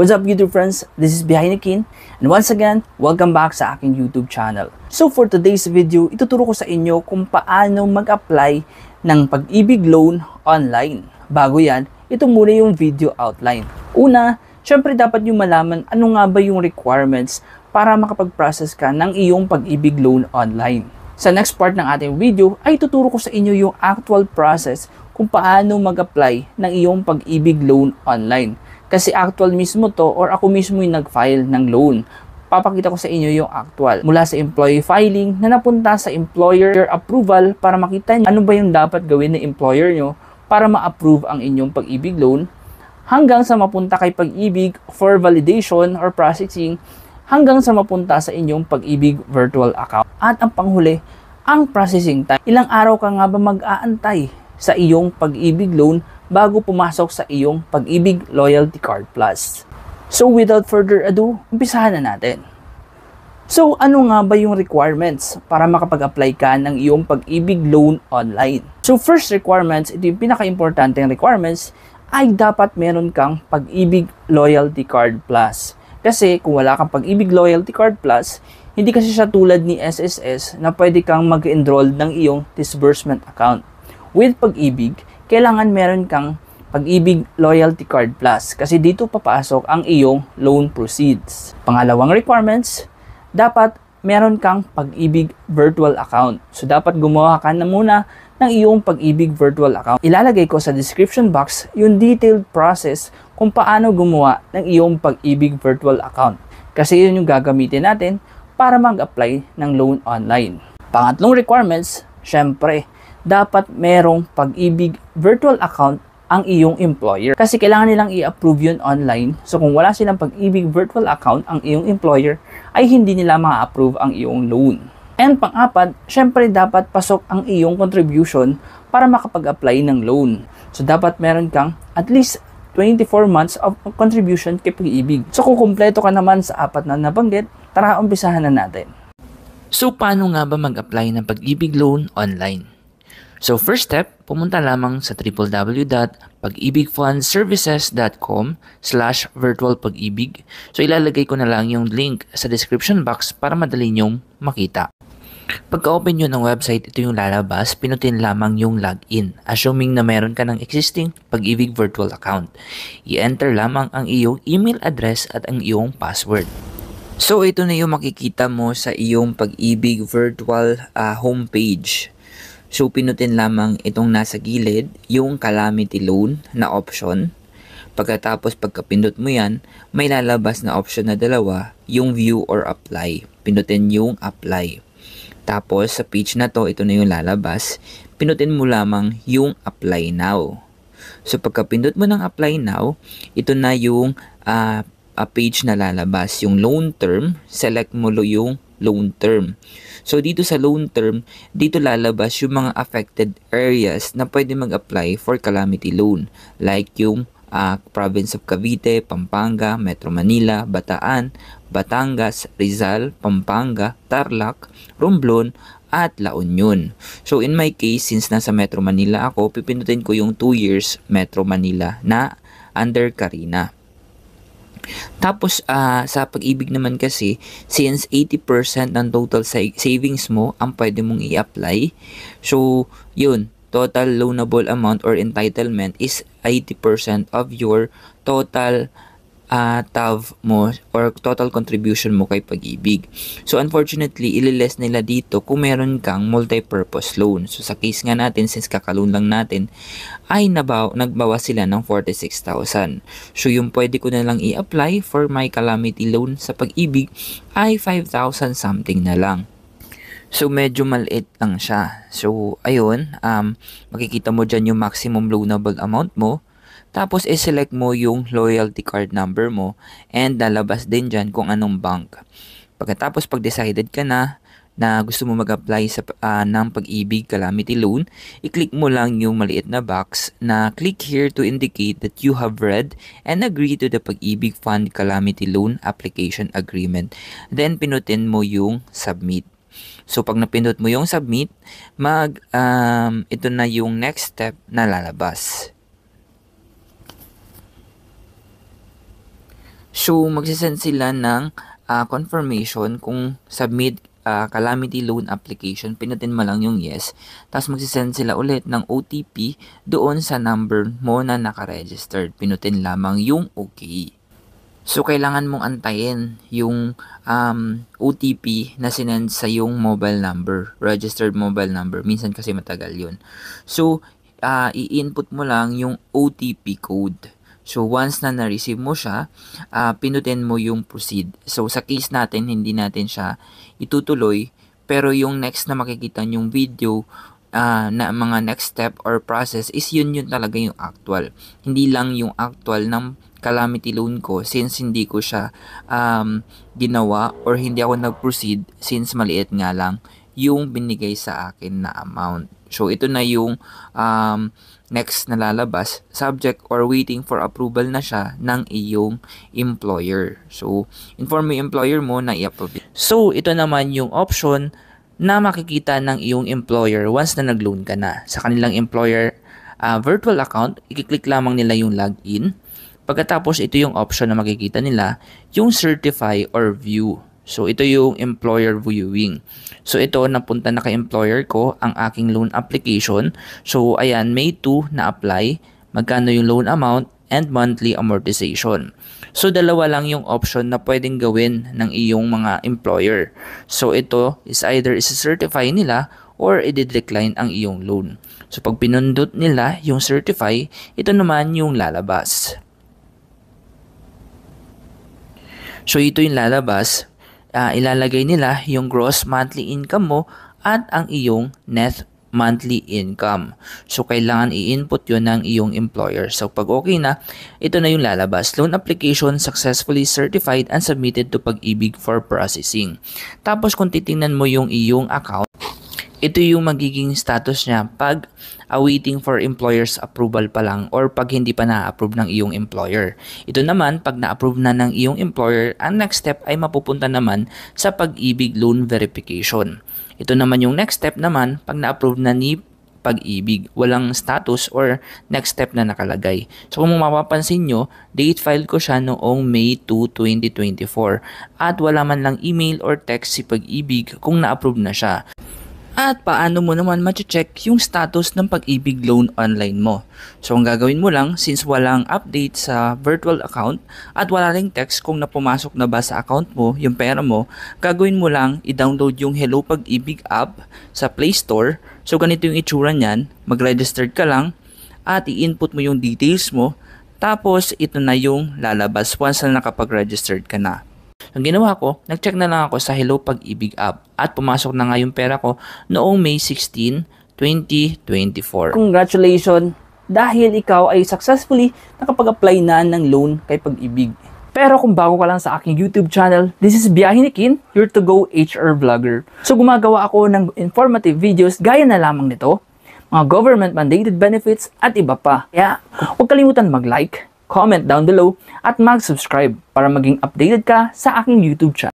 What's up YouTube friends? This is Behind the Kin and once again, welcome back sa aking YouTube channel. So for today's video, ituturo ko sa inyo kung paano mag-apply ng pag-ibig loan online. Bago yan, ito muna yung video outline. Una, syempre dapat nyo malaman ano nga ba yung requirements para makapag-process ka ng iyong pag-ibig loan online. Sa next part ng ating video ay tuturo ko sa inyo yung actual process kung paano mag-apply ng iyong pag-ibig loan online. Kasi actual mismo to or ako mismo yung nag-file ng loan papakita ko sa inyo yung actual mula sa employee filing na napunta sa employer approval para makita niyo ano ba yung dapat gawin ng employer nyo para ma-approve ang inyong pag-ibig loan hanggang sa mapunta kay pag-ibig for validation or processing hanggang sa mapunta sa inyong pag-ibig virtual account. At ang panghuli, ang processing time. Ilang araw ka nga ba mag-aantay sa iyong pag-ibig loan bago pumasok sa iyong Pag-ibig Loyalty Card Plus. So without further ado, umpisahan na natin. So ano nga ba yung requirements para makapag-apply ka ng iyong pag-ibig loan online? So first requirements, ito yung pinaka-importante requirements, ay dapat meron kang pag-ibig loyalty card plus. Kasi kung wala kang pag-ibig loyalty card plus, hindi kasi siya tulad ni SSS na pwede kang mag-enroll ng iyong disbursement account. With pag-ibig, kailangan meron kang Pag-ibig Loyalty Card Plus kasi dito papasok ang iyong loan proceeds. Pangalawang requirements, dapat meron kang Pag-ibig Virtual Account. So dapat gumawa ka na muna ng iyong Pag-ibig Virtual Account. Ilalagay ko sa description box yung detailed process kung paano gumawa ng iyong Pag-ibig Virtual Account. Kasi yun yung gagamitin natin para mag-apply ng loan online. Pangatlong requirements, syempre, dapat merong pag-ibig virtual account ang iyong employer. Kasi kailangan nilang i-approve yun online. So kung wala silang pag-ibig virtual account ang iyong employer, ay hindi nila ma-approve ang iyong loan. And pang-apat, syempre dapat pasok ang iyong contribution para makapag-apply ng loan. So dapat meron kang at least 24 months of contribution kay pag-ibig. So kung kumpleto ka naman sa apat na nabanggit, tara umpisahan na natin. So paano nga ba mag-apply ng pag-ibig loan online? So first step, pumunta lamang sa www.pagibigfundservices.com slash virtual So ilalagay ko na lang yung link sa description box para madali nyong makita. Pagka-open nyo ng website, ito yung lalabas, pinutin lamang yung login, assuming na meron ka ng existing Pag-ibig virtual account. I-enter lamang ang iyong email address at ang iyong password. So ito na yung makikita mo sa iyong Pag-ibig virtual uh, homepage. So pinutin lamang itong nasa gilid, yung calamity loan na option. Pagkatapos pagkapindot mo yan, may lalabas na option na dalawa, yung view or apply. Pinutin yung apply. Tapos sa page na to, ito na yung lalabas, pinutin mo lamang yung apply now. So pagkapindot mo ng apply now, ito na yung uh, ah, a ah, page na lalabas, yung loan term, select mo yung loan term. So dito sa loan term, dito lalabas yung mga affected areas na pwede mag-apply for calamity loan like yung uh, province of Cavite, Pampanga, Metro Manila, Bataan, Batangas, Rizal, Pampanga, Tarlac, Romblon, at La Union. So in my case, since nasa Metro Manila ako, pipindutin ko yung 2 years Metro Manila na under Karina. Tapos uh, sa pag-ibig naman kasi since 80% ng total sa- savings mo ang pwede mong i-apply. So, yun, total loanable amount or entitlement is 80% of your total uh, TAV mo or total contribution mo kay pag-ibig. So unfortunately, ililess nila dito kung meron kang multi-purpose loan. So sa case nga natin, since kakaloan lang natin, ay nabaw, nagbawa sila ng 46,000. So yung pwede ko na lang i-apply for my calamity loan sa pag-ibig ay 5,000 something na lang. So, medyo maliit lang siya. So, ayun, um, makikita mo dyan yung maximum loanable amount mo tapos, iselect mo yung loyalty card number mo and lalabas din dyan kung anong bank. Pagkatapos, pag decided ka na na gusto mo mag-apply sa, uh, ng pag-ibig calamity loan, i-click mo lang yung maliit na box na click here to indicate that you have read and agree to the pag-ibig fund calamity loan application agreement. Then, pinutin mo yung submit. So pag napindot mo yung submit, mag um, ito na yung next step na lalabas. So, magsisend sila ng uh, confirmation kung submit uh, ah, calamity loan application, pinutin mo lang yung yes. Tapos magsisend sila ulit ng OTP doon sa number mo na nakaregistered. Pinutin lamang yung okay. So, kailangan mong antayin yung um, OTP na sinend sa yung mobile number, registered mobile number. Minsan kasi matagal yun. So, uh, i-input mo lang yung OTP code. So once na na-receive mo siya, uh, pinutin mo yung proceed. So sa case natin, hindi natin siya itutuloy pero yung next na makikita yung video uh, na mga next step or process is yun yun talaga yung actual. Hindi lang yung actual ng calamity loan ko since hindi ko siya um, ginawa or hindi ako nag-proceed since maliit nga lang yung binigay sa akin na amount. So ito na yung um, next na lalabas, subject or waiting for approval na siya ng iyong employer. So inform mo yung employer mo na i-approve. So ito naman yung option na makikita ng iyong employer once na nag-loan ka na. Sa kanilang employer uh, virtual account, i-click lamang nila yung login. Pagkatapos ito yung option na makikita nila, yung certify or view. So, ito yung employer viewing. So, ito, napunta na kay employer ko ang aking loan application. So, ayan, May 2 na-apply. Magkano yung loan amount and monthly amortization. So, dalawa lang yung option na pwedeng gawin ng iyong mga employer. So, ito is either isa-certify nila or i-decline ang iyong loan. So, pag pinundot nila yung certify, ito naman yung lalabas. So, ito yung lalabas uh, ilalagay nila yung gross monthly income mo at ang iyong net monthly income. So, kailangan i-input yon ng iyong employer. So, pag okay na, ito na yung lalabas. Loan application successfully certified and submitted to pag-ibig for processing. Tapos, kung titingnan mo yung iyong account, ito yung magiging status niya pag awaiting for employer's approval pa lang or pag hindi pa na-approve ng iyong employer. Ito naman, pag na-approve na ng iyong employer, ang next step ay mapupunta naman sa pag-ibig loan verification. Ito naman yung next step naman pag na-approve na ni pag-ibig, walang status or next step na nakalagay. So kung mapapansin nyo, date file ko siya noong May 2, 2024 at wala man lang email or text si pag-ibig kung na-approve na siya at paano mo naman ma-check yung status ng pag-ibig loan online mo. So ang gagawin mo lang since walang update sa virtual account at wala ring text kung napumasok na ba sa account mo yung pera mo, gagawin mo lang i-download yung Hello Pag-ibig app sa Play Store. So ganito yung itsura niyan, mag-register ka lang at i-input mo yung details mo tapos ito na yung lalabas once na nakapag-registered ka na. Ang ginawa ko, nag-check na lang ako sa Hello Pag-ibig app at pumasok na nga yung pera ko noong May 16, 2024. Congratulations dahil ikaw ay successfully nakapag-apply na ng loan kay Pag-ibig. Pero kung bago ka lang sa aking YouTube channel, this is Biyahe ni Kin, your to-go HR vlogger. So gumagawa ako ng informative videos gaya na lamang nito, mga government mandated benefits at iba pa. Kaya huwag kalimutan mag-like, comment down below at mag-subscribe para maging updated ka sa aking YouTube channel.